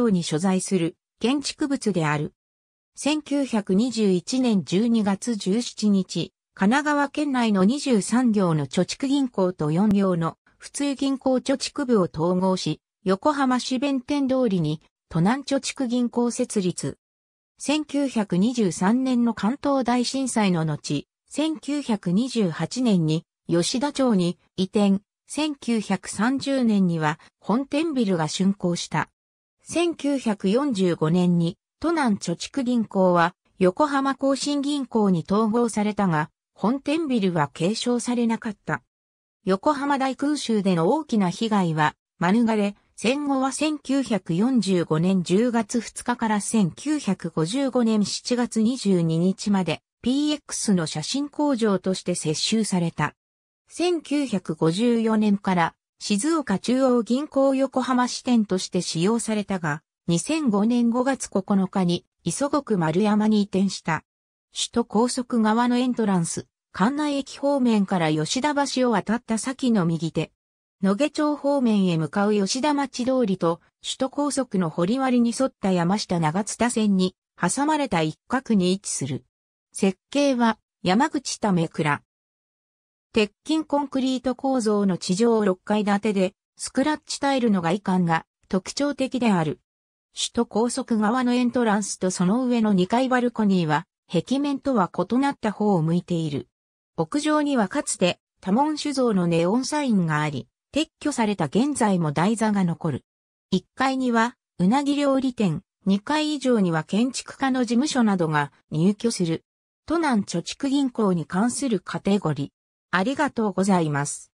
島に所在する建築物である。1921年12月17日、神奈川県内の23行の貯蓄銀行と4行の普通銀行貯蓄部を統合し、横浜市弁天通りに都南貯蓄銀行設立。1923年の関東大震災の後、1928年に吉田町に移転、1930年には本店ビルが竣工した。1945年に都南貯蓄銀行は横浜更新銀行に統合されたが、本店ビルは継承されなかった。横浜大空襲での大きな被害は免れ、戦後は1945年10月2日から1955年7月22日まで PX の写真工場として接収された。1954年から静岡中央銀行横浜支店として使用されたが、2005年5月9日に磯国丸山に移転した。首都高速側のエントランス、関内駅方面から吉田橋を渡った先の右手。野毛町方面へ向かう吉田町通りと首都高速の堀割に沿った山下長津田線に挟まれた一角に位置する。設計は山口為倉、鉄筋コンクリート構造の地上6階建てで、スクラッチタイルの外観が特徴的である。首都高速側のエントランスとその上の2階バルコニーは、壁面とは異なった方を向いている。屋上にはかつて、多門酒造のネオンサインがあり、撤去された現在も台座が残る。1階には、うなぎ料理店、2階以上には建築家の事務所などが入居する。都南貯蓄銀行に関するカテゴリありがとうございます。